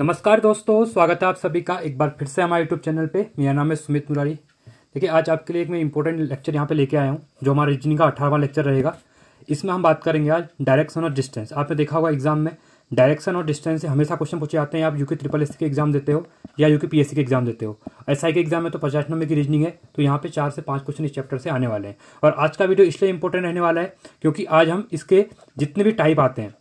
नमस्कार दोस्तों स्वागत है आप सभी का एक बार फिर से हमारे यूट्यूब चैनल पे मेरा नाम है सुमित मुरारी देखिए आज आपके लिए एक मैं इंपॉर्टेंट लेक्चर यहाँ पे लेके आया हूँ जो हमारे रीजनिंग का अठारहवा लेक्चर रहेगा इसमें हम बात करेंगे आज डायरेक्शन और डिस्टेंस आपने देखा होगा एग्जाम में डायरेक्शन और डिस्टेंस से हमेशा क्वेश्चन पूछे जाते हैं आप यू के ट्रिपल एस के एग्जाम देते हो या यू के पी एस सी के एग्जाम देते हो एस आई के एग्जाम में तो पचास नंबर की रीजनिंग है तो यहाँ पे चार से पांच क्वेश्चन इस चैप्टर से आने वाले हैं और आज का वीडियो इसलिए इंपॉर्टेंट रहने वाला है क्योंकि आज हम इसके जितने भी टाइप आते हैं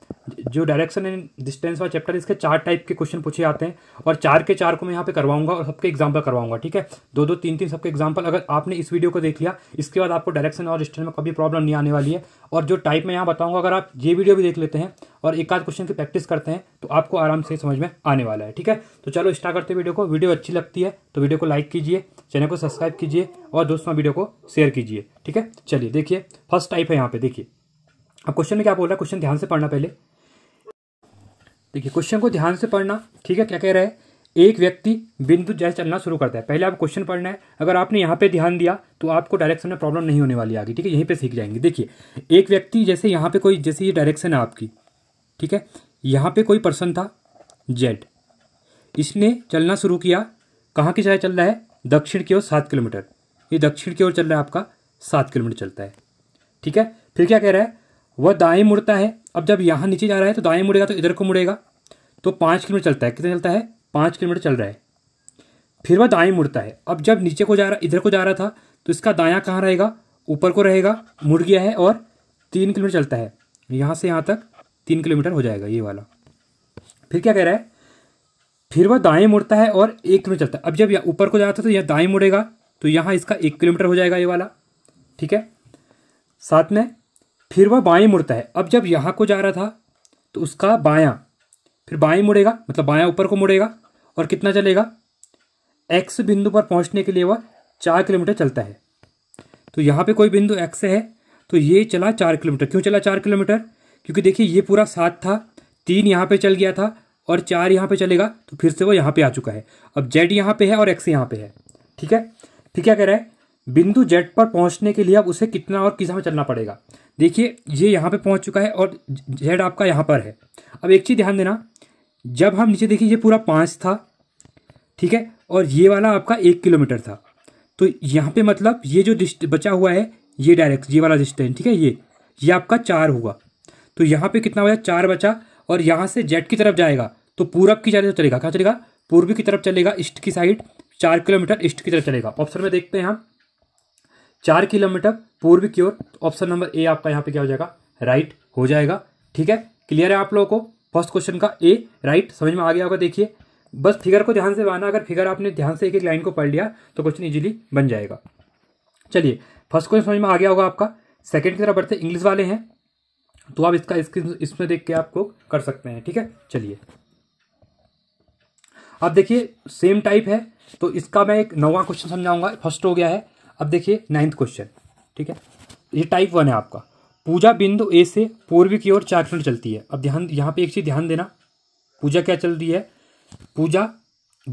जो डायरेक्शन एंड डिस्टेंस वाला चैप्टर इसके चार टाइप के क्वेश्चन पूछे आते हैं और चार के चार को मैं यहाँ पे करवाऊंगा और सबके एग्जाम्पल करवाऊंगा ठीक है दो दो तीन तीन सबके एग्जाम्पल अगर आपने इस वीडियो को देख लिया इसके बाद आपको डायरेक्शन और डिस्टेंस में कभी प्रॉब्लम नहीं आने वाली है और जो टाइप मैं यहाँ बताऊँगा अगर आप ये वीडियो भी देख लेते हैं और एक आध क्वेश्चन की प्रैक्टिस करते हैं तो आपको आराम से समझ में आने वाला है ठीक है तो चलो स्टार्ट करते हैं वीडियो को वीडियो अच्छी लगती है तो वीडियो को लाइक कीजिए चैनल को सब्सक्राइब कीजिए और दोस्तों वीडियो को शेयर कीजिए ठीक है चलिए देखिए फर्स्ट टाइप है यहाँ पे देखिए अब क्वेश्चन में क्या बोल रहा है क्वेश्चन ध्यान से पढ़ना पहले देखिए क्वेश्चन को ध्यान से पढ़ना ठीक है क्या कह रहे हैं एक व्यक्ति बिंदु जैसे चलना शुरू करता है पहले आप क्वेश्चन पढ़ना है अगर आपने यहाँ पे ध्यान दिया तो आपको डायरेक्शन में प्रॉब्लम नहीं होने वाली आगे ठीक है यहीं पे सीख जाएंगे देखिए एक व्यक्ति जैसे यहाँ पे कोई जैसे ये डायरेक्शन है आपकी ठीक है यहाँ पे कोई पर्सन था जेड इसने चलना शुरू किया कहाँ की जगह चल रहा है दक्षिण की ओर सात किलोमीटर ये दक्षिण की ओर चल रहा है आपका सात किलोमीटर चलता है ठीक है फिर क्या कह रहा है वह दाएं मुड़ता है अब जब यहाँ नीचे जा रहा है तो दाएँ मुड़ेगा तो इधर को मुड़ेगा तो पाँच किलोमीटर चलता है कितना चलता है पाँच किलोमीटर चल रहा है फिर वह दाएँ मुड़ता है अब जब नीचे को जा रहा इधर को जा रहा था तो इसका दायाँ कहाँ रहेगा ऊपर को रहेगा मुड़ गया है और तीन किलोमीटर चलता है यहाँ से यहाँ तक तीन किलोमीटर हो जाएगा ये वाला फिर क्या कह रहा है फिर वह दाएँ मुड़ता है और एक किलोमीटर चलता है अब जब ऊपर को जाता है तो यह दाएँ मुड़ेगा तो यहाँ इसका एक किलोमीटर हो जाएगा ये वाला ठीक है साथ में फिर वह बाएं मुड़ता है अब जब यहाँ को जा रहा था तो उसका बायां फिर बाएं मुड़ेगा मतलब बायां ऊपर को मुड़ेगा और कितना चलेगा एक्स बिंदु पर पहुँचने के लिए वह चार किलोमीटर चलता है तो यहाँ पे कोई बिंदु एक्स है तो ये चला चार किलोमीटर क्यों चला चार किलोमीटर क्योंकि देखिए ये पूरा सात था तीन यहाँ पे चल गया था और चार यहाँ पे चलेगा तो फिर से वो यहाँ पे आ चुका है अब जेड यहाँ पे है और एक्स यहाँ पे है ठीक है फिर क्या कह रहा है बिंदु जेड पर पहुँचने के लिए अब उसे कितना और किस में चलना पड़ेगा देखिए ये यहाँ पे पहुँच चुका है और जेड आपका यहाँ पर है अब एक चीज़ ध्यान देना जब हम नीचे देखिए ये पूरा पाँच था ठीक है और ये वाला आपका एक किलोमीटर था तो यहाँ पे मतलब ये जो बचा हुआ है ये डायरेक्ट ये वाला डिस्टेंस ठीक है ये ये आपका चार हुआ तो यहाँ पर कितना बचा चार बचा और यहाँ से जेड की तरफ जाएगा तो पूरब की तरफ चलेगा क्या चलेगा पूर्वी की तरफ चलेगा ईस्ट की साइड चार किलोमीटर ईस्ट की तरफ चलेगा ऑप्शन में देखते हैं हम चार किलोमीटर पूर्व की ओर ऑप्शन नंबर ए आपका यहाँ पे क्या हो जाएगा राइट हो जाएगा ठीक है क्लियर है आप लोगों को फर्स्ट क्वेश्चन का ए राइट समझ में आ गया होगा देखिए बस फिगर को ध्यान से बनाना अगर फिगर आपने ध्यान से एक एक लाइन को पढ़ लिया तो क्वेश्चन इजीली बन जाएगा चलिए फर्स्ट क्वेश्चन समझ में आ गया होगा आपका सेकेंड की तरफ बढ़ते इंग्लिश वाले हैं तो आप इसका स्क्रीन इसमें देख के आपको कर सकते हैं ठीक है चलिए अब देखिए सेम टाइप है तो इसका मैं एक नवा क्वेश्चन समझाऊंगा फर्स्ट हो गया है अब देखिए नाइन्थ क्वेश्चन ठीक है ये टाइप वन है आपका पूजा बिंदु ए से पूर्वी की ओर चार किलोमीटर चलती है अब ध्यान यहाँ पे एक चीज़ ध्यान देना पूजा क्या चल रही है पूजा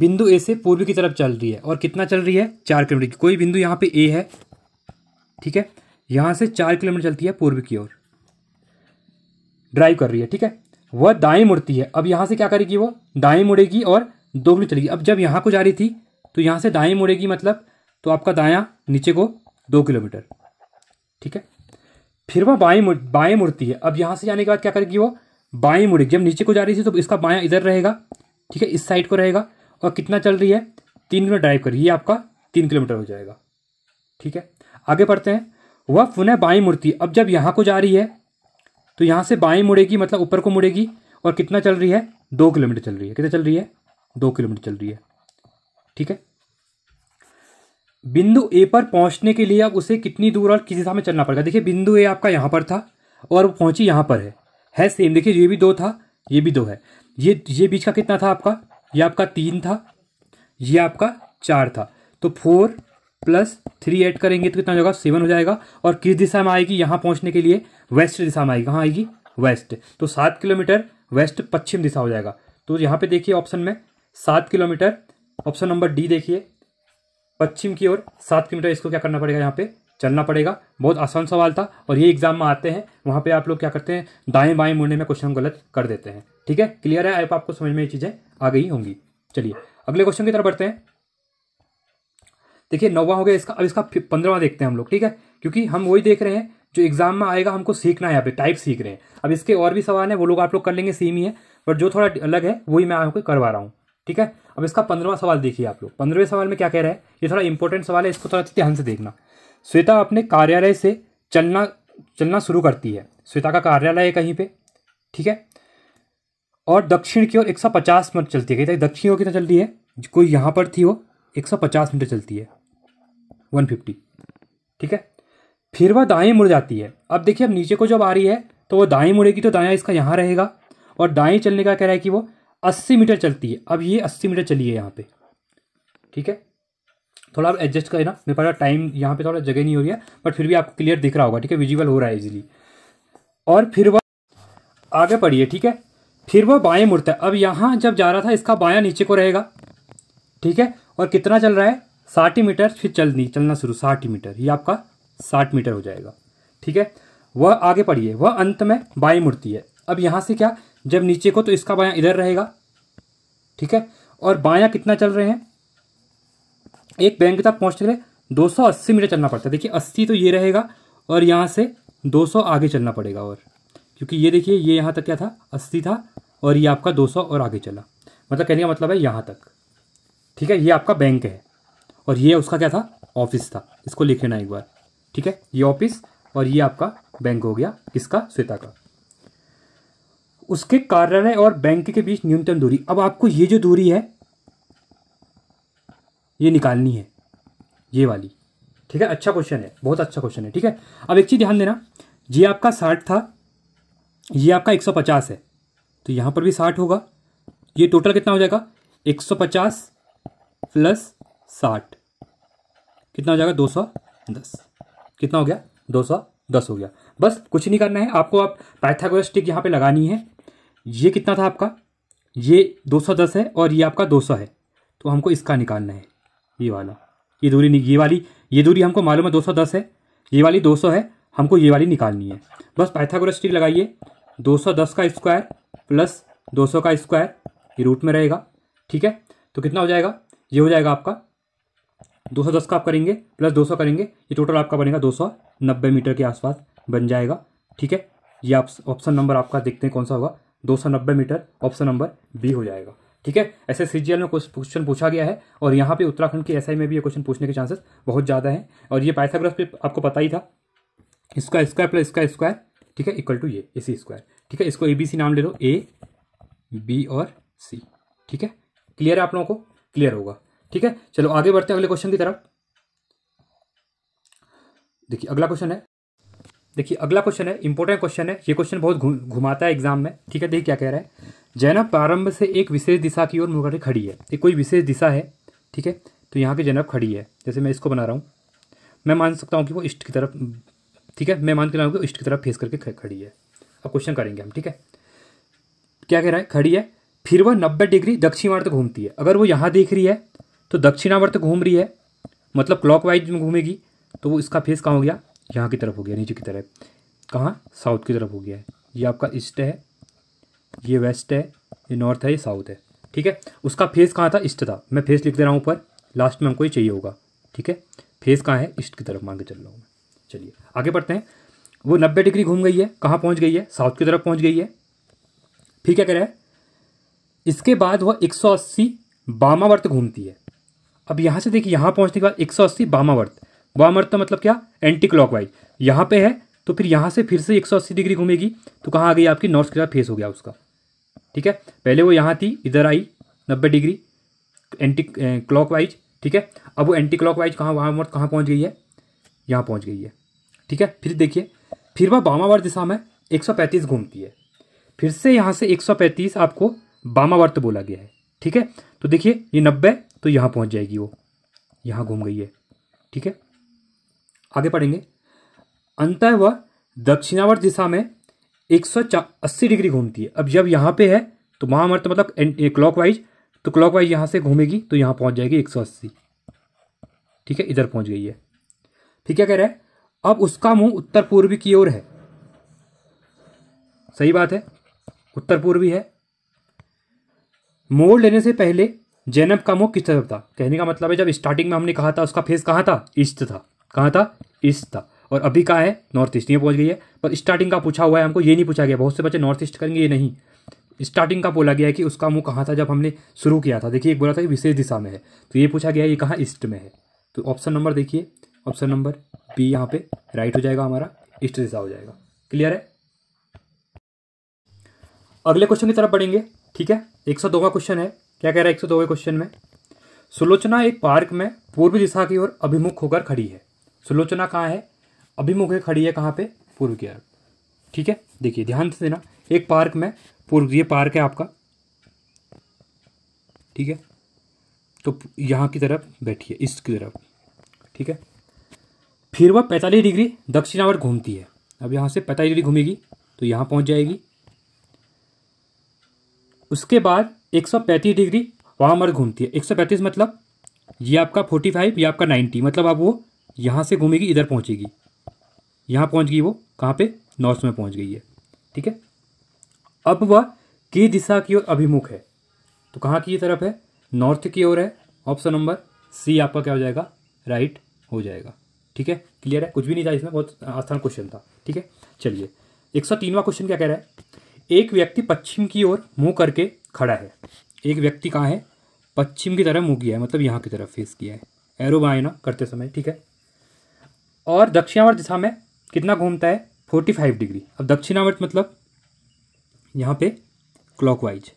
बिंदु ए से पूर्वी की तरफ चल रही है और कितना चल रही है चार किलोमीटर की कोई बिंदु यहाँ पे ए है ठीक है यहाँ से चार किलोमीटर चलती है पूर्व की ओर ड्राइव कर रही है ठीक है वह दाएं मुड़ती है अब यहाँ से क्या करेगी वो दाएं मुड़ेगी और दो किलोमीटर चलेगी अब जब यहाँ को जा रही थी तो यहाँ से दाएं मुड़ेगी मतलब तो आपका दाया नीचे को दो किलोमीटर ठीक है फिर वह बाएं मुड़ बाएं मुड़ती है अब यहाँ से जाने के बाद क्या करेगी वो बाएं मुड़ेगी जब नीचे को जा रही थी तो इसका बाया इधर रहेगा ठीक है इस साइड को रहेगा और कितना चल रही है तीन किलोमीटर ड्राइव करिए आपका तीन किलोमीटर हो जाएगा ठीक है आगे पढ़ते हैं वह पुनः बाई मुड़ती अब जब यहाँ को जा रही है तो यहाँ से बाएँ मुड़ेगी मतलब ऊपर को मुड़ेगी और कितना चल रही है दो किलोमीटर चल रही है कितना चल रही है दो किलोमीटर चल रही है ठीक है बिंदु ए पर पहुंचने के लिए अब उसे कितनी दूर और किस दिशा में चलना पड़ेगा देखिए बिंदु ए आपका यहाँ पर था और वो पहुंची यहाँ पर है है सेम देखिए ये भी दो था ये भी दो है ये ये बीच का कितना था आपका ये आपका तीन था ये आपका चार था तो फोर प्लस थ्री एड करेंगे तो कितना हो जाएगा सेवन हो जाएगा और किस दिशा में आएगी यहाँ पहुँचने के लिए वेस्ट दिशा में आएगी कहाँ आएगी वेस्ट तो सात किलोमीटर वेस्ट पश्चिम दिशा हो जाएगा तो यहाँ पर देखिए ऑप्शन में सात किलोमीटर ऑप्शन नंबर डी देखिए पश्चिम की ओर सात किलोमीटर इसको क्या करना पड़ेगा यहाँ पे चलना पड़ेगा बहुत आसान सवाल था और ये एग्जाम में आते हैं वहाँ पे आप लोग क्या करते हैं दाएं बाएं मुड़ने में क्वेश्चन गलत कर देते हैं ठीक है क्लियर है आप आपको समझ में ये चीज़ें आ गई होंगी चलिए अगले क्वेश्चन की तरफ बढ़ते हैं देखिए नौवा हो गया इसका अब इसका पंद्रहवा देखते हैं हम लोग ठीक है क्योंकि हम वही देख रहे हैं जो एग्जाम में आएगा हमको सीखना है यहाँ पे टाइप सीख रहे हैं अब इसके और भी सवाल हैं वो लोग आप लोग कर लेंगे सेम ही है बट जो थोड़ा अलग है वही मैं आपको करवा रहा हूँ ठीक है अब इसका पंद्रवा सवाल देखिए आप लोग पंद्रवें सवाल में क्या कह रहा है ये थोड़ा इंपॉर्टेंट सवाल है इसको थोड़ा ध्यान से देखना श्वेता अपने कार्यालय से चलना चलना शुरू करती है श्वेता का कार्यालय है कहीं पर ठीक है और दक्षिण की ओर एक सौ पचास मिनट चलती है कहीं दक्षिण की तो चल रही है कोई यहाँ पर थी वो एक सौ पचास मीटर चलती है वन फिफ्टी ठीक है फिर वह दाएं मुड़ जाती है अब देखिए अब नीचे को जब आ रही है तो वो दाएं मुड़ेगी तो दाया इसका यहाँ रहेगा और दाएं चलने का कह रहा है कि वो अस्सी मीटर चलती है अब ये अस्सी मीटर चली है यहाँ पे ठीक है थोड़ा आप एडजस्ट करें ना मेरे पास टाइम यहाँ पे थोड़ा जगह नहीं हो रही है बट फिर भी आपको क्लियर दिख रहा होगा ठीक है विजुअल हो रहा है इजीली और फिर वह आगे पढ़िए ठीक है फिर वह बाएं मुड़ता है अब यहाँ जब जा रहा था इसका बाया नीचे को रहेगा ठीक है और कितना चल रहा है साठ मीटर फिर चल नहीं चलना शुरू साठ मीटर ये आपका साठ मीटर हो जाएगा ठीक है वह आगे पढ़िए वह अंत में बाएं मुड़ती है अब यहाँ से क्या जब नीचे को तो इसका बायां इधर रहेगा ठीक है और बायां कितना चल रहे हैं एक बैंक तक पहुंचते के लिए 280 मीटर चलना पड़ता है देखिए 80 तो ये रहेगा और यहाँ से 200 आगे चलना पड़ेगा और क्योंकि ये देखिए ये यहाँ तक क्या था 80 था और ये आपका 200 और आगे चला मतलब कहने का मतलब है यहाँ तक ठीक है ये आपका बैंक है और ये उसका क्या था ऑफिस था इसको लिख लेना एक बार ठीक है ये ऑफिस और ये आपका बैंक हो गया किसका श्वेता का उसके कार्यालय और बैंक के बीच न्यूनतम दूरी अब आपको ये जो दूरी है ये निकालनी है ये वाली ठीक है अच्छा क्वेश्चन है बहुत अच्छा क्वेश्चन है ठीक है अब एक चीज़ ध्यान देना ये आपका साठ था ये आपका एक सौ पचास है तो यहाँ पर भी साठ होगा ये टोटल कितना हो जाएगा एक सौ पचास प्लस साठ कितना हो जाएगा दो सौ दस कितना हो गया दो सौ दस हो गया बस कुछ नहीं करना है आपको आप पैथागोस्टिक यहाँ पे लगानी है ये कितना था आपका ये 210 है और ये आपका 200 है तो हमको इसका निकालना है ये वाला ये दूरी ये वाली ये दूरी हमको मालूम है 210 है ये वाली 200 है हमको ये वाली निकालनी है बस पाइथागोरस स्टिक लगाइए 210 का स्क्वायर प्लस 200 का स्क्वायर ये रूट में रहेगा ठीक है तो कितना हो जाएगा ये हो जाएगा आपका दस का आप करेंगे प्लस सौ करेंगे ये टोटल आपका बनेगा नब्बे मीटर के आसपास बन जाएगा ठीक है ये ऑप्शन नंबर आपका देखते हैं कौन सा होगा 290 मीटर ऑप्शन नंबर बी हो जाएगा ठीक है ऐसे सी में क्वेश्चन पूछा गया है और यहाँ पे उत्तराखंड के एसआई में भी ये क्वेश्चन पूछने के चांसेस बहुत ज़्यादा हैं और ये पाइथागोरस पे आपको पता ही था इसका स्क्वायर प्लस इसका स्क्वायर ठीक है इक्वल टू ये ए सी स्क्वायर ठीक है इसको ए बी सी नाम ले लो ए बी और सी ठीक है क्लियर है आप लोगों को क्लियर होगा ठीक है चलो आगे बढ़ते हैं अगले क्वेश्चन की तरफ देखिए अगला क्वेश्चन है देखिए अगला क्वेश्चन है इंपॉर्टेंट क्वेश्चन है ये क्वेश्चन बहुत घुमाता है एग्जाम में ठीक है देखिए क्या कह रहा है जैनब प्रारंभ से एक विशेष दिशा की ओर मुकर खड़ी है ये कोई विशेष दिशा है ठीक है तो यहाँ की जैनब खड़ी है जैसे मैं इसको बना रहा हूँ मैं मान सकता हूँ कि वो ईस्ट की तरफ ठीक है मैं मान के हूँ कि ईस्ट की तरफ फेस करके खड़ी है अब क्वेश्चन करेंगे हम ठीक है क्या कह रहा है खड़ी है फिर वह नब्बे डिग्री दक्षिणावर्त घूमती है अगर वो यहाँ देख रही है तो दक्षिणावर्त घूम रही है मतलब क्लॉक में घूमेगी तो वो इसका फेस कहाँ हो गया यहाँ की तरफ हो गया नीचे की तरफ कहाँ साउथ की तरफ हो गया है ये आपका ईस्ट है ये वेस्ट है ये नॉर्थ है ये साउथ है ठीक है उसका फेस कहाँ था ईस्ट था मैं फेस लिख दे रहा हूँ ऊपर लास्ट में हमको ये चाहिए होगा ठीक है फेस कहाँ है ईस्ट की तरफ मान के चल रहा हूँ मैं चलिए आगे बढ़ते हैं वो नब्बे डिग्री घूम गई है कहाँ पहुँच गई है साउथ की तरफ पहुँच गई है फिर क्या कह रहा है इसके बाद वह अस्सी बामावर्त घूमती है अब यहाँ से देखिए यहाँ पहुँचने के बाद एक अस्सी बामावर्त वामर्थ मतलब क्या एंटी क्लॉक वाइज यहाँ पे है तो फिर यहाँ से फिर से 180 डिग्री घूमेगी तो कहाँ आ गई आपकी नॉर्थ की तरफ फेस हो गया उसका ठीक है पहले वो यहाँ थी इधर आई नब्बे डिग्री एंटी क्लॉक वाइज ठीक है अब वो एंटी क्लॉक वाइज कहाँ वामावर्त कहाँ पहुँच गई है यहाँ पहुँच गई है ठीक है फिर देखिए फिर वह बामावर्त दिशा में पैंतीस घूमती है फिर से यहाँ से पैंतीस आपको बामावर्त बोला गया है ठीक है तो देखिए ये नब्बे तो यहाँ पहुँच जाएगी वो यहाँ घूम गई है ठीक है आगे पढ़ेंगे अंत वह दक्षिणावर्त दिशा में एक सौ अस्सी डिग्री घूमती है अब जब यहाँ पे है तो महामर्त मतलब क्लॉक वाइज तो क्लॉक वाइज यहाँ से घूमेगी तो यहाँ पहुँच जाएगी एक सौ अस्सी ठीक है इधर पहुँच गई है ठीक क्या कह रहा है अब उसका मुंह उत्तर पूर्वी की ओर है सही बात है उत्तर पूर्वी है मोड़ लेने से पहले जैनब का मुंह किस तरफ था कहने का मतलब है जब स्टार्टिंग में हमने कहा था उसका फेस कहाँ था ईस्ट था कहाँ था ईस्ट था और अभी कहाँ है नॉर्थ ईस्ट ये पहुँच गई है पर स्टार्टिंग का पूछा हुआ है हमको ये नहीं पूछा गया बहुत से बच्चे नॉर्थ ईस्ट करेंगे ये नहीं स्टार्टिंग का बोला गया है कि उसका मुंह कहाँ था जब हमने शुरू किया था देखिए एक बोला था कि विशेष दिशा में है तो ये पूछा गया है ये कहाँ ईस्ट में है तो ऑप्शन नंबर देखिए ऑप्शन नंबर बी यहाँ पे राइट हो जाएगा हमारा ईस्ट दिशा हो जाएगा क्लियर है अगले क्वेश्चन की तरफ बढ़ेंगे ठीक है एक सौ दो का क्वेश्चन है क्या कह रहा है एक सौ दो क्वेश्चन में सुलोचना एक पार्क में पूर्व दिशा की ओर अभिमुख होकर खड़ी है सुलोचना कहाँ है अभी है खड़ी है कहाँ पे पूर्व की ओर ठीक है देखिए ध्यान से देना एक पार्क में पूर्व ये पार्क है आपका ठीक है तो यहाँ की तरफ बैठिए इसकी तरफ ठीक है फिर वह पैंतालीस डिग्री दक्षिणावर घूमती है अब यहाँ से पैंतालीस डिग्री घूमेगी तो यहाँ पहुँच जाएगी उसके बाद पैंतीस डिग्री वामार्थ घूमती है पैंतीस मतलब ये आपका 45 ये आपका 90 मतलब आप वो यहाँ से घूमेगी इधर पहुँचेगी यहाँ पहुँच गई वो कहाँ पे नॉर्थ में पहुँच गई है ठीक है अब वह की दिशा की ओर अभिमुख है तो कहाँ की तरफ है नॉर्थ की ओर है ऑप्शन नंबर सी आपका क्या हो जाएगा राइट हो जाएगा ठीक है क्लियर है कुछ भी नहीं था इसमें बहुत आसान क्वेश्चन था ठीक है चलिए एक सौ तीनवा क्वेश्चन क्या कह रहा है एक व्यक्ति पश्चिम की ओर मुंह करके खड़ा है एक व्यक्ति कहाँ है पश्चिम की तरफ मुँह किया है मतलब यहाँ की तरफ फेस किया है एरो बनाए ना करते समय ठीक है और दक्षिणावर्त दिशा में कितना घूमता है फोर्टी फाइव डिग्री अब दक्षिणावर्त मतलब यहाँ पे क्लॉकवाइज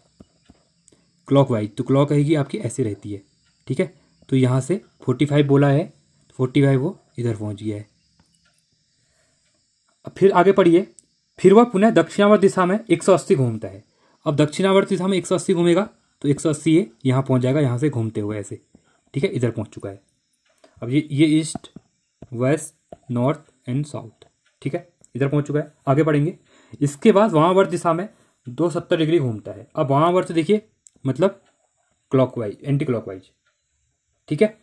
क्लॉकवाइज तो क्लॉक रहेगी आपकी ऐसे रहती है ठीक है तो यहाँ से फोर्टी फाइव बोला है फोर्टी तो फाइव वो इधर पहुँच गया है अब फिर आगे पढ़िए फिर वह पुनः दक्षिणावर्त दिशा में एक सौ अस्सी घूमता है अब दक्षिणावर्त दिशा में एक सौ अस्सी घूमेगा तो एक सौ अस्सी ये यहाँ पहुँच जाएगा यहाँ से घूमते हुए ऐसे ठीक है इधर पहुँच चुका है अब ये ये east west north and south ठीक है इधर पहुंच चुका है आगे बढ़ेंगे इसके बाद वामावर्त दिशा में दो सत्तर डिग्री घूमता है अब वामावर्त देखिए मतलब क्लॉकवाइज एंटी क्लॉकवाइज ठीक है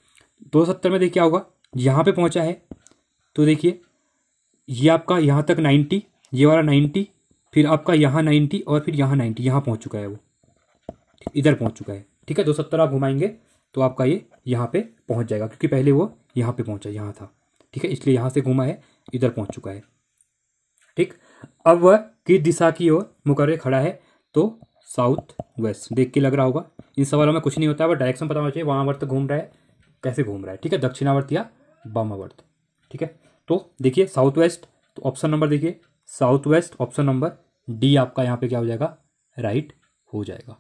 दो सत्तर में देखिए क्या होगा यहाँ पे पहुँचा है तो देखिए ये आपका यहाँ तक नाइन्टी ये वाला नाइन्टी फिर आपका यहाँ नाइन्टी और फिर यहाँ नाइन्टी यहाँ पहुँच चुका है वो इधर पहुँच चुका है ठीक है दो सत्तर आप घुमाएंगे तो आपका ये यहाँ पे पहुँच जाएगा क्योंकि पहले वो यहाँ पे पहुँचा यहाँ था ठीक है इसलिए यहाँ से घूमा है इधर पहुँच चुका है ठीक अब वह किस दिशा की ओर मुकर खड़ा है तो साउथ वेस्ट देख के लग रहा होगा इन सवालों में कुछ नहीं होता है डायरेक्शन पता होना चाहिए वामावर्त घूम रहा है कैसे घूम रहा है ठीक है दक्षिणावर्त या वामावर्त ठीक है तो देखिए साउथ वेस्ट तो ऑप्शन नंबर देखिए south west option number D आपका यहाँ पे क्या हो जाएगा राइट हो जाएगा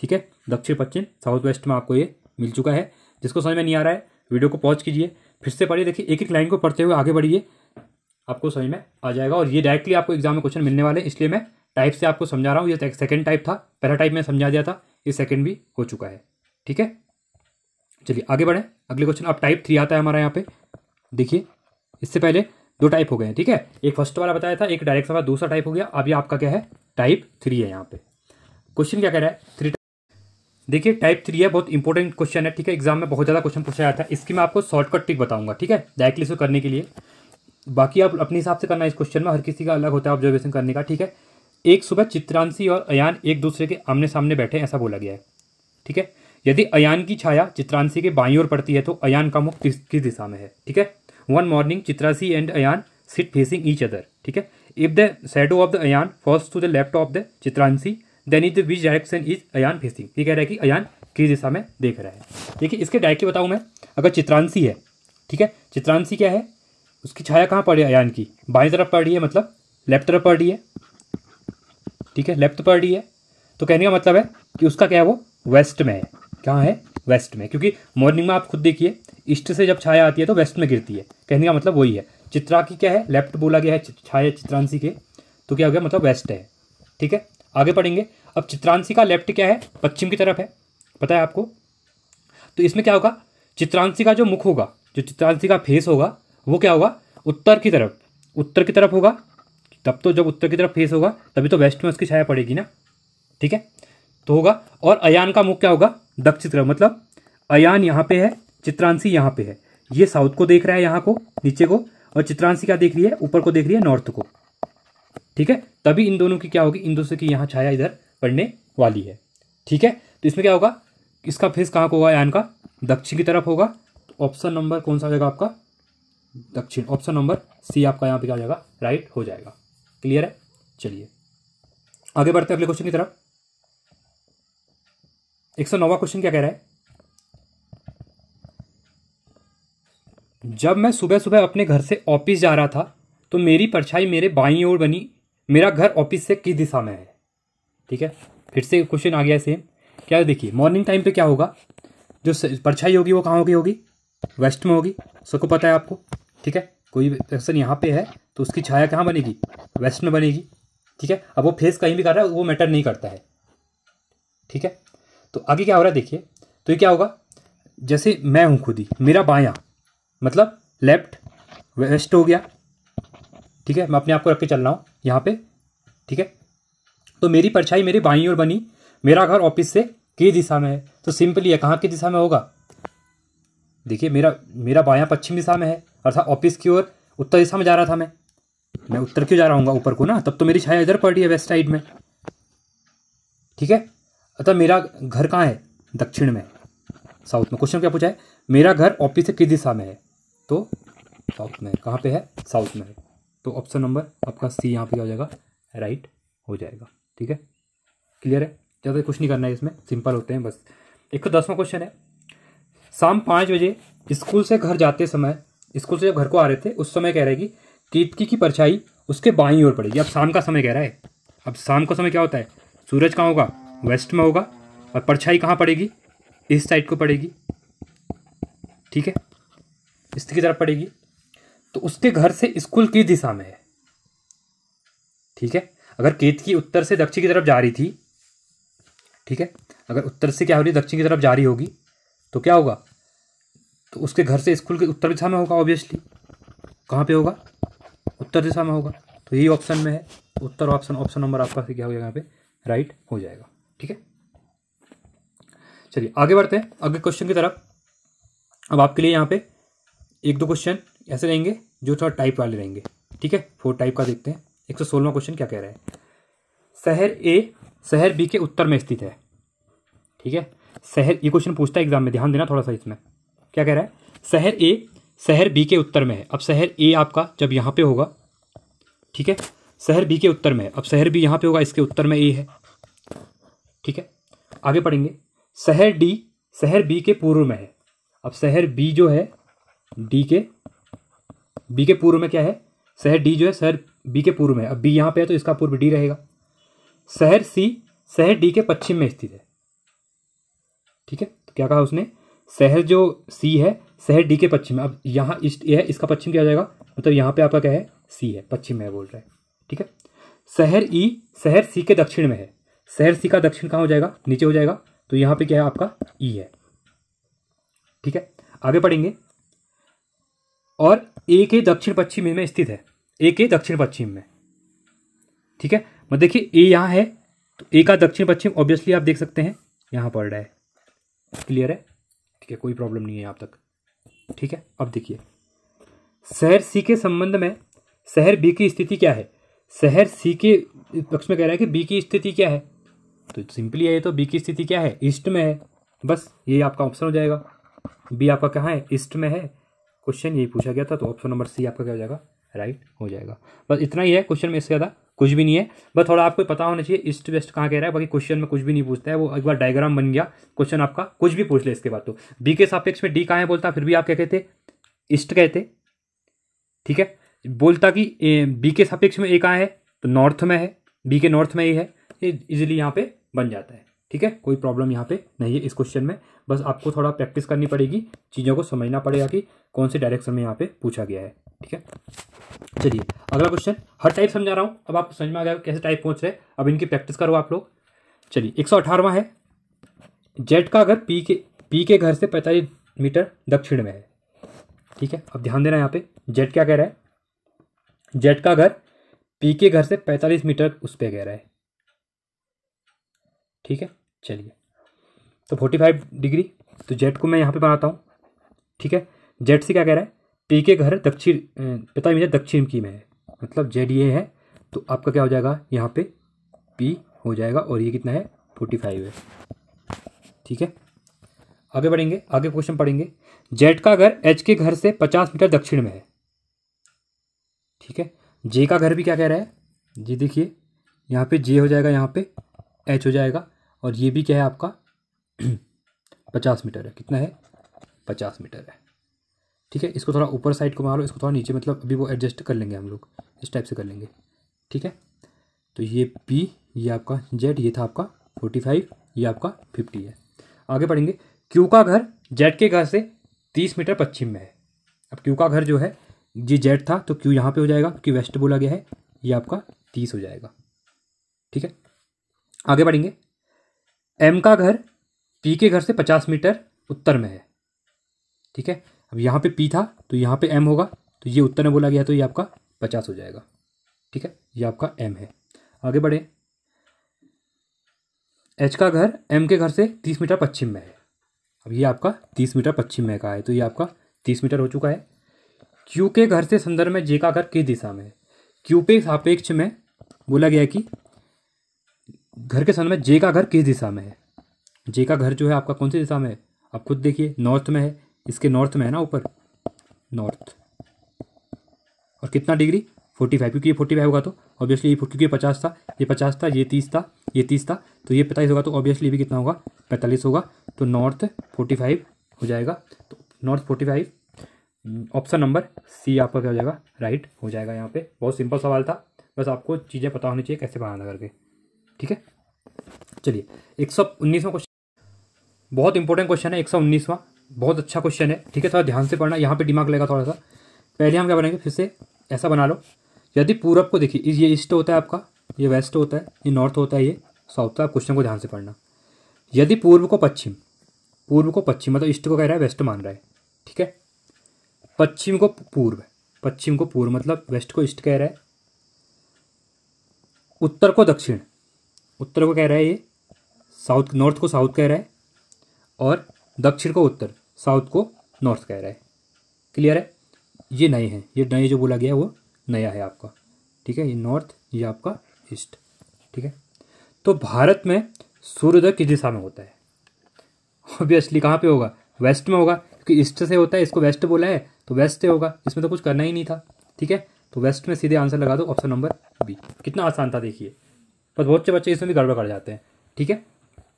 ठीक है दक्षिण पश्चिम साउथ वेस्ट में आपको ये मिल चुका है जिसको समझ में नहीं आ रहा है वीडियो को पॉज कीजिए फिर से पढ़िए देखिए एक एक लाइन को पढ़ते हुए आगे बढ़िए आपको समझ में आ जाएगा और ये डायरेक्टली आपको एग्जाम में क्वेश्चन मिलने वाले हैं इसलिए मैं टाइप से आपको समझा रहा हूँ ये सेकंड टाइप था पहला टाइप में समझा दिया था ये सेकंड भी हो चुका है ठीक है चलिए आगे बढ़ें अगले क्वेश्चन अब टाइप थ्री आता है हमारा यहाँ पे देखिए इससे पहले दो टाइप हो गए हैं ठीक है एक फर्स्ट वाला बताया था एक डायरेक्ट वाला दूसरा टाइप हो गया अभी आपका क्या है टाइप थ्री है यहाँ पे क्वेश्चन क्या कह रहा है थ्री देखिए टाइप थ्री है बहुत इंपॉर्टेंट क्वेश्चन है ठीक है एग्जाम में बहुत ज़्यादा क्वेश्चन पूछा जाता है इसकी मैं आपको शॉर्टकट ट्रिक बताऊंगा ठीक है डायरेक्टली इसको करने के लिए बाकी आप अपने हिसाब से करना इस क्वेश्चन में हर किसी का अलग होता है ऑब्जर्वेशन करने का ठीक है एक सुबह चित्रांशी और अयान एक दूसरे के आमने सामने बैठे ऐसा बोला गया है ठीक है यदि अयान की छाया चित्रांशी के बाई ओर पड़ती है तो अयान का मुख किस दिशा में है ठीक है one morning Chitranshi and Ayan sit facing each other ठीक है if the shadow of the Ayan first to the left of the Chitranshi then is the which direction is Ayan facing ये कह रहा है कि अयान किस दिशा में देख रहा है देखिए इसके डायरेक्टली बताऊँ मैं अगर चित्रांशी है ठीक है चित्रांशी क्या है उसकी छाया कहाँ पड़ रही है अयान की बाई तरफ पड़ रही है मतलब लेफ्ट तरफ पड़ रही है ठीक है लेफ्ट पड़ रही है तो कहने का मतलब है कि उसका क्या है वो वेस्ट में है कहाँ है वेस्ट में क्योंकि मॉर्निंग में आप खुद देखिए ईस्ट से जब छाया आती है तो वेस्ट में गिरती है कहने का मतलब वही है चित्रा की क्या है लेफ्ट बोला गया है छाया चित्रांशी के तो क्या हो गया मतलब वेस्ट है ठीक है आगे पढ़ेंगे अब चित्रांशी का लेफ्ट क्या है पश्चिम की तरफ है पता है आपको तो इसमें क्या होगा चित्रांशी का जो मुख होगा जो चित्रांशी का फेस होगा वो क्या होगा उत्तर की तरफ उत्तर की तरफ होगा तब तो जब उत्तर की तरफ फेस होगा तभी तो वेस्ट में उसकी छाया पड़ेगी ना ठीक है तो होगा और अयान का मुख क्या होगा दक्षिण तरफ मतलब अयान यहाँ पे है चित्रांशी यहाँ पे है ये साउथ को देख रहा है यहाँ को नीचे को और चित्रांशी क्या देख रही है ऊपर को देख रही है नॉर्थ को ठीक है तभी इन दोनों की क्या होगी इन दोनों की यहाँ छाया इधर पड़ने वाली है ठीक है तो इसमें क्या होगा इसका फेस कहाँ को होगा यान का दक्षिण की तरफ होगा तो ऑप्शन नंबर कौन सा हो जाएगा आपका दक्षिण ऑप्शन नंबर सी आपका यहाँ पे क्या हो जाएगा राइट हो जाएगा क्लियर है चलिए आगे बढ़ते अगले क्वेश्चन की तरफ एक सौ नौवा क्वेश्चन क्या कह रहा है जब मैं सुबह सुबह अपने घर से ऑफिस जा रहा था तो मेरी परछाई मेरे बाईं ओर बनी मेरा घर ऑफिस से किस दिशा में है ठीक है फिर से क्वेश्चन आ गया सेम क्या देखिए मॉर्निंग टाइम पे क्या होगा जो परछाई होगी वो कहाँ होगी होगी वेस्ट में होगी सबको पता है आपको ठीक है कोई पर्सन यहाँ पे है तो उसकी छाया कहाँ बनेगी वेस्ट में बनेगी ठीक है अब वो फेस कहीं भी कर रहा है वो मैटर नहीं करता है ठीक है तो आगे क्या हो रहा है देखिए तो ये क्या होगा जैसे मैं हूँ खुद ही मेरा बायां मतलब लेफ्ट वेस्ट हो गया ठीक है मैं अपने आप को रख के चल रहा हूँ यहाँ पर ठीक है तो मेरी परछाई मेरे बाई और बनी मेरा घर ऑफिस से की दिशा में है तो सिंपली है कहाँ की दिशा में होगा देखिए मेरा मेरा बायां पश्चिम दिशा में है अर्थात ऑफिस की ओर उत्तर दिशा में जा रहा था मैं मैं उत्तर क्यों जा रहा हूँ ऊपर को ना तब तो मेरी छाया इधर पड़ रही है वेस्ट साइड में ठीक है अतः मेरा घर कहाँ है दक्षिण में साउथ में क्वेश्चन क्या पूछा है मेरा घर ऑफिस से किस दिशा में है तो साउथ में कहाँ पे है साउथ में है तो ऑप्शन नंबर आपका सी यहाँ पे हो जाएगा राइट हो जाएगा ठीक है क्लियर है ज़्यादा कुछ नहीं करना है इसमें सिंपल होते हैं बस एक तो दसवां क्वेश्चन है शाम पाँच बजे स्कूल से घर जाते समय स्कूल से जब घर को आ रहे थे उस समय कह रहेगी केतकी की परछाई उसके बाईं ओर पड़ेगी अब शाम का समय कह रहा है अब शाम का समय क्या होता है सूरज कहाँ होगा वेस्ट में होगा और परछाई कहाँ पड़ेगी इस साइड को पड़ेगी ठीक है इसकी तरफ पड़ेगी तो उसके घर से स्कूल किस दिशा में है ठीक है अगर केत की उत्तर से दक्षिण की तरफ जा रही थी ठीक है अगर उत्तर से क्या हो रही दक्षिण की तरफ जा रही होगी तो क्या होगा तो उसके घर से स्कूल के उत्तर दिशा में होगा ऑब्वियसली कहाँ पे होगा उत्तर दिशा में होगा तो यही ऑप्शन में है उत्तर ऑप्शन ऑप्शन नंबर आपका क्या हो जाएगा यहाँ पे राइट हो जाएगा ठीक है चलिए आगे बढ़ते हैं अगले क्वेश्चन की तरफ अब आपके लिए यहाँ पे एक दो क्वेश्चन ऐसे रहेंगे जो थोड़ा टाइप वाले रहेंगे ठीक है फोर टाइप का देखते हैं एक सौ सोलवा क्वेश्चन क्या कह रहा है शहर ए शहर बी के उत्तर में स्थित है ठीक है शहर ये क्वेश्चन पूछता है एग्जाम में ध्यान देना थोड़ा सा इसमें क्या कह रहा है शहर ए शहर बी के उत्तर में है अब शहर ए आपका जब यहाँ पे होगा ठीक है शहर बी के उत्तर में है अब शहर बी यहाँ पे होगा इसके उत्तर में ए है ठीक है आगे पढ़ेंगे शहर डी शहर बी के पूर्व में है अब शहर बी जो है डी के बी के पूर्व में क्या है शहर डी जो है शहर बी के पूर्व में अब बी यहाँ पे है तो इसका पूर्व डी रहेगा शहर सी शहर डी के पश्चिम में स्थित है ठीक है तो क्या कहा उसने शहर जो सी है शहर डी के पश्चिम में अब यहाँ ईस्ट यह है इसका पश्चिम क्या जाएगा मतलब यहाँ पे आपका क्या है सी है पश्चिम में बोल रहा है ठीक है शहर ई e, शहर सी के दक्षिण में है शहर सी का दक्षिण कहाँ हो जाएगा नीचे हो जाएगा तो यहाँ पे क्या है आपका ई e है ठीक है आगे पढ़ेंगे और ए के दक्षिण पश्चिम में स्थित है ए के दक्षिण पश्चिम में ठीक है मतलब देखिए ए यहाँ है तो ए का दक्षिण पश्चिम ऑब्वियसली आप देख सकते हैं यहाँ पड़ रहा है क्लियर है ठीक है कोई प्रॉब्लम नहीं है आप तक ठीक है अब देखिए शहर सी के संबंध में शहर बी की स्थिति क्या है शहर सी के पक्ष में कह रहा है कि बी की स्थिति क्या है तो सिंपली है तो बी की स्थिति क्या है ईस्ट में है बस ये आपका ऑप्शन हो जाएगा बी आपका कहाँ है ईस्ट में है क्वेश्चन यही पूछा गया था तो ऑप्शन नंबर सी आपका क्या हो जाएगा राइट हो जाएगा बस इतना ही है क्वेश्चन में इससे ज़्यादा कुछ भी नहीं है बस थोड़ा आपको पता होना चाहिए ईस्ट वेस्ट कहाँ कह रहा है बाकी क्वेश्चन में कुछ भी नहीं पूछता है वो एक बार डायग्राम बन गया क्वेश्चन आपका कुछ भी पूछ ले इसके बाद तो बी के सापेक्ष में डी कहाँ है बोलता फिर भी आप क्या कहते ईस्ट कहते ठीक है बोलता कि बी के सापेक्ष में ए कहाँ है तो नॉर्थ में है बी के नॉर्थ में ही है ये इजिली यहाँ पे बन जाता है ठीक है कोई प्रॉब्लम यहाँ पे नहीं है इस क्वेश्चन में बस आपको थोड़ा प्रैक्टिस करनी पड़ेगी चीज़ों को समझना पड़ेगा कि कौन से डायरेक्शन में यहाँ पे पूछा गया है ठीक है चलिए अगला क्वेश्चन हर टाइप समझा रहा हूँ अब आपको समझ में आ गया कैसे टाइप पहुँच रहे अब इनकी प्रैक्टिस करो आप लोग चलिए एक है जेट का घर पी के पी के घर से पैंतालीस मीटर दक्षिण में है ठीक है अब ध्यान देना यहाँ पे जेट क्या कह रहा है जेट का घर पी के घर से पैंतालीस मीटर उस पर कह रहा है ठीक है चलिए तो फोर्टी फाइव डिग्री तो जेड को मैं यहाँ पे बनाता हूँ ठीक है जेड से क्या कह रहा है पी के घर दक्षिण पता मुझे दक्षिण की में है मतलब जेड ये है तो आपका क्या हो जाएगा यहाँ पे पी हो जाएगा और ये कितना है फोर्टी फाइव है ठीक है आगे बढ़ेंगे आगे क्वेश्चन पढ़ेंगे जेड का घर एच के घर से पचास मीटर दक्षिण में है ठीक है जे का घर भी क्या कह रहा है जी देखिए यहाँ पे जे हो जाएगा यहाँ पे एच हो जाएगा और ये भी क्या है आपका पचास मीटर है कितना है पचास मीटर है ठीक है इसको थोड़ा ऊपर साइड को मारो इसको थोड़ा नीचे मतलब अभी वो एडजस्ट कर लेंगे हम लोग इस टाइप से कर लेंगे ठीक है तो ये पी ये आपका जेड ये था आपका फोर्टी फाइव ये आपका फिफ्टी है आगे बढ़ेंगे क्यू का घर जेड के घर से तीस मीटर पश्चिम में है अब क्यू का घर जो है ये जेड था तो क्यू यहाँ पे हो जाएगा क्योंकि वेस्ट बोला गया है ये आपका तीस हो जाएगा ठीक है आगे बढ़ेंगे एम का घर पी के घर से पचास मीटर उत्तर में है ठीक है अब यहाँ पे पी था तो यहाँ पे एम होगा तो ये उत्तर में बोला गया तो ये आपका पचास हो जाएगा ठीक है ये आपका एम है आगे बढ़े एच का घर एम के घर से तीस मीटर पश्चिम में है अब ये आपका तीस मीटर पश्चिम में का है तो ये आपका तीस मीटर हो चुका है क्यू के घर से संदर्भ में जे का घर किस दिशा में है क्यू पे सापेक्ष में बोला गया कि घर के संबंध में जे का घर किस दिशा में है जे का घर जो है आपका कौन सी दिशा में है आप खुद देखिए नॉर्थ में है इसके नॉर्थ में है ना ऊपर नॉर्थ और कितना डिग्री फोर्टी फाइव क्योंकि ये फोर्टी फाइव होगा तो ऑब्वियसली ये क्योंकि पचास था ये पचास था ये तीस था ये तीस था तो ये पैंतालीस होगा तो ऑब्वियसली भी कितना होगा पैंतालीस होगा तो नॉर्थ फोर्टी फाइव हो जाएगा तो north forty five hmm, option number C आपका क्या हो जाएगा राइट हो जाएगा यहाँ पे बहुत सिंपल सवाल था बस आपको चीज़ें पता होनी चाहिए कैसे बनाना करके ठीक है चलिए एक सौ क्वेश्चन बहुत इंपॉर्टेंट क्वेश्चन है एक सौ बहुत अच्छा क्वेश्चन है ठीक है थोड़ा ध्यान से पढ़ना यहाँ पे दिमाग लगेगा थोड़ा सा पहले हम क्या बनाएंगे फिर से ऐसा बना लो यदि पूरब को देखिए ये ईस्ट होता है आपका ये वेस्ट होता है ये नॉर्थ होता है ये साउथ का आप क्वेश्चन को ध्यान से पढ़ना यदि पूर्व को पश्चिम पूर्व को पश्चिम मतलब ईस्ट को कह रहा है वेस्ट मान रहा है ठीक है पश्चिम को पूर्व पश्चिम को पूर्व मतलब वेस्ट को ईस्ट कह रहा है उत्तर को दक्षिण उत्तर को कह रहा है ये साउथ नॉर्थ को साउथ कह रहा है और दक्षिण को उत्तर साउथ को नॉर्थ कह रहा है क्लियर है ये नए हैं ये नए जो बोला गया वो नया है आपका ठीक है ये नॉर्थ ये आपका ईस्ट ठीक है तो भारत में सूर्योदय किस दिशा में होता है ऑब्वियसली कहाँ पे होगा वेस्ट में होगा क्योंकि ईस्ट से होता है इसको वेस्ट बोला है तो वेस्ट से होगा इसमें तो कुछ करना ही नहीं था ठीक है तो वेस्ट में सीधे आंसर लगा दो ऑप्शन नंबर बी कितना आसान था देखिए बस बहुत से बच्चे इसमें भी गड़बड़ कर जाते हैं ठीक है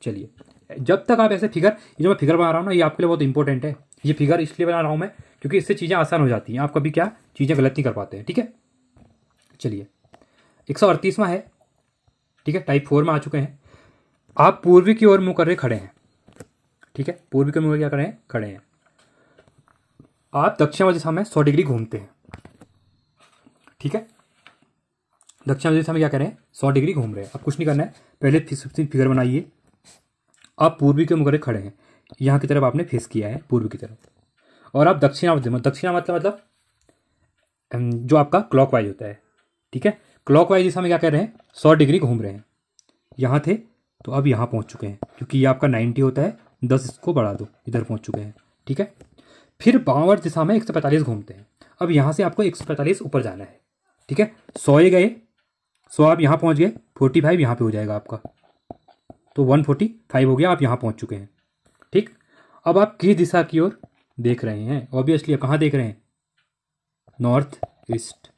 चलिए जब तक आप ऐसे फिगर ये जो मैं फिगर बना रहा हूँ ना ये आपके लिए बहुत इंपॉर्टेंट है ये फिगर इसलिए बना रहा हूँ मैं क्योंकि इससे चीज़ें आसान हो जाती हैं आप कभी क्या चीज़ें गलत नहीं कर पाते हैं ठीक है चलिए एक सौ अड़तीसवा है ठीक है टाइप फोर में आ चुके हैं आप पूर्वी की ओर मुँह कर रहे खड़े हैं ठीक है पूर्वी की मुँह क्या करें खड़े हैं आप दक्षिण वाली दिशा में सौ डिग्री घूमते हैं ठीक है दक्षिण दिशा में क्या करें सौ डिग्री घूम रहे हैं अब कुछ नहीं करना है पहले फिगर बनाइए आप पूर्वी के मुकरे खड़े हैं यहाँ की तरफ आपने फेस किया है पूर्व की तरफ और आप मध्य दक्षिणा मतलब मतलब जो आपका क्लॉक होता है ठीक है क्लॉक दिशा में क्या कह रहे हैं सौ डिग्री घूम रहे हैं यहाँ थे तो अब यहाँ पहुँच चुके हैं क्योंकि ये आपका नाइन्टी होता है दस इसको बढ़ा दो इधर पहुँच चुके हैं ठीक है फिर बावर दिशा में एक घूमते हैं अब यहाँ से आपको एक ऊपर जाना है ठीक है सौ गए सो आप यहाँ पहुँच गए फोर्टी फाइव यहाँ पर हो जाएगा आपका तो वन फोर्टी फाइव हो गया आप यहाँ पहुँच चुके हैं ठीक अब आप किस दिशा की ओर देख रहे हैं ऑब्वियसली कहाँ देख रहे हैं north east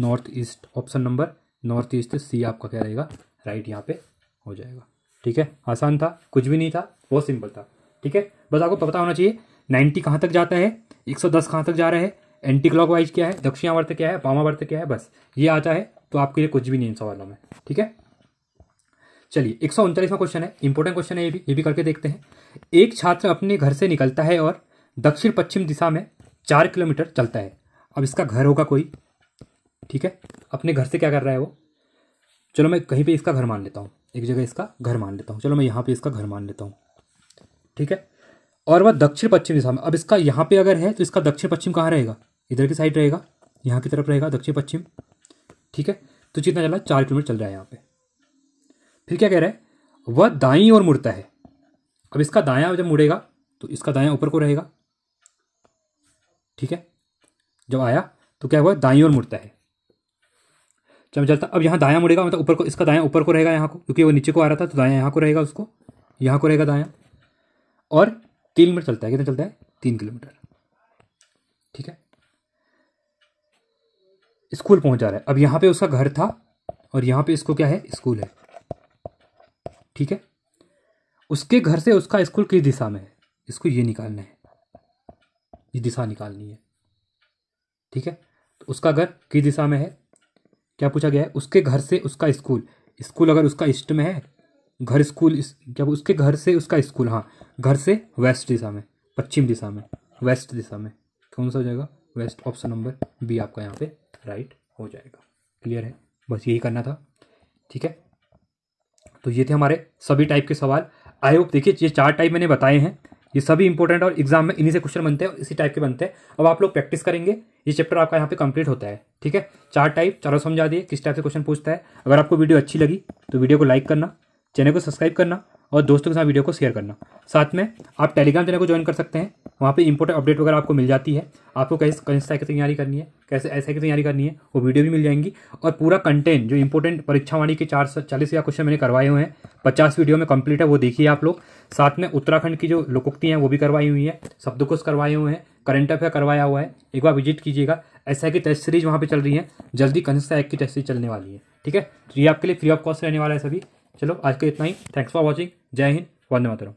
north east option number north east C आपका क्या रहेगा राइट यहाँ पे हो जाएगा ठीक है आसान था कुछ भी नहीं था बहुत सिंपल था ठीक है बस आपको पता होना चाहिए नाइन्टी कहाँ तक जाता है एक सौ दस कहाँ तक जा रहा है एंटी क्लॉक वाइज क्या है दक्षिणावर्त क्या है पामावर्त क्या है बस ये आता है तो आपके लिए कुछ भी नहीं इन सवालों में ठीक है चलिए एक सौ उनतालीसवां क्वेश्चन है इंपॉर्टेंट क्वेश्चन है ये भी ये भी करके देखते हैं एक छात्र अपने घर से निकलता है और दक्षिण पश्चिम दिशा में चार किलोमीटर चलता है अब इसका घर होगा कोई ठीक है अपने घर से क्या कर रहा है वो चलो मैं कहीं पे इसका घर मान लेता हूँ एक जगह इसका घर मान लेता हूँ चलो मैं यहाँ पे इसका घर मान लेता हूँ ठीक है और वह दक्षिण पश्चिम दिशा में अब इसका यहाँ पे अगर है तो इसका दक्षिण पश्चिम कहाँ रहेगा इधर की साइड रहेगा यहाँ की तरफ रहेगा दक्षिण पश्चिम ठीक है तो जितना चला चार किलोमीटर चल रहा है यहाँ पे फिर क्या कह रहा है वह दाई और मुड़ता है अब इसका दायां जब मुड़ेगा तो इसका दायां ऊपर को रहेगा ठीक है जब आया तो क्या हुआ दाई और मुड़ता है जब चलता अब यहाँ दायां मुड़ेगा मतलब ऊपर को इसका दायां ऊपर को रहेगा यहाँ को क्योंकि वो नीचे को आ रहा था तो दायां यहाँ को रहेगा उसको यहाँ को रहेगा दायां और तीन मिनट चलता है कितना चलता है तीन किलोमीटर ठीक है स्कूल पहुंच जा रहा है अब यहाँ पे उसका घर था और यहाँ पे इसको क्या है स्कूल है ठीक है उसके घर से उसका स्कूल किस दिशा में है इसको ये निकालना है ये दिशा निकालनी है ठीक है तो उसका घर किस दिशा में है क्या पूछा गया है उसके घर से उसका स्कूल स्कूल अगर उसका ईस्ट में है घर स्कूल इस क्या उसके घर से उसका स्कूल हाँ घर से वेस्ट दिशा में पश्चिम दिशा में वेस्ट दिशा में कौन सा हो जाएगा वेस्ट ऑप्शन नंबर बी आपका यहाँ पे राइट हो जाएगा क्लियर है बस यही करना था ठीक है तो ये थे हमारे सभी टाइप के सवाल आई होप देखिए ये चार टाइप मैंने बताए हैं ये सभी इंपॉर्टेंट और एग्जाम में इन्हीं से क्वेश्चन बनते हैं इसी टाइप के बनते हैं अब आप लोग प्रैक्टिस करेंगे ये चैप्टर आपका यहाँ पे कंप्लीट होता है ठीक है चार टाइप चारों समझा दिए किस टाइप से क्वेश्चन पूछता है अगर आपको वीडियो अच्छी लगी तो वीडियो को लाइक करना चैनल को सब्सक्राइब करना और दोस्तों के साथ वीडियो को शेयर करना साथ में आप टेलीग्राम चैनल को ज्वाइन कर सकते हैं वहाँ पे इंपॉर्टेंट अपडेट वगैरह आपको मिल जाती है आपको कैसे कैसे की तैयारी करनी है कैसे ऐसे की तैयारी करनी है वो वीडियो भी मिल जाएंगी और पूरा कंटेंट जो परीक्षा परीक्षावाणी के चार सौ चालीस या क्वेश्चन मैंने करवाए हुए हैं पचास वीडियो में कंप्लीट है वो देखिए आप लोग साथ में उत्तराखंड की जो लोकोक्ति हैं वो भी करवाई हुई है शब्दकोश करवाए हुए हैं करंट अफेयर करवाया हुआ है एक बार विजिट कीजिएगा ऐसा की टेस्ट सीरीज वहाँ पर चल रही है जल्दी कंसिस्टा एक की टेस्ट सीरीज चलने वाली है ठीक है तो ये आपके लिए फ्री ऑफ कॉस्ट रहने वाला है सभी चलो आज के इतना ही थैंक्स फॉर वॉचिंग जय हिंद वंदे मातरम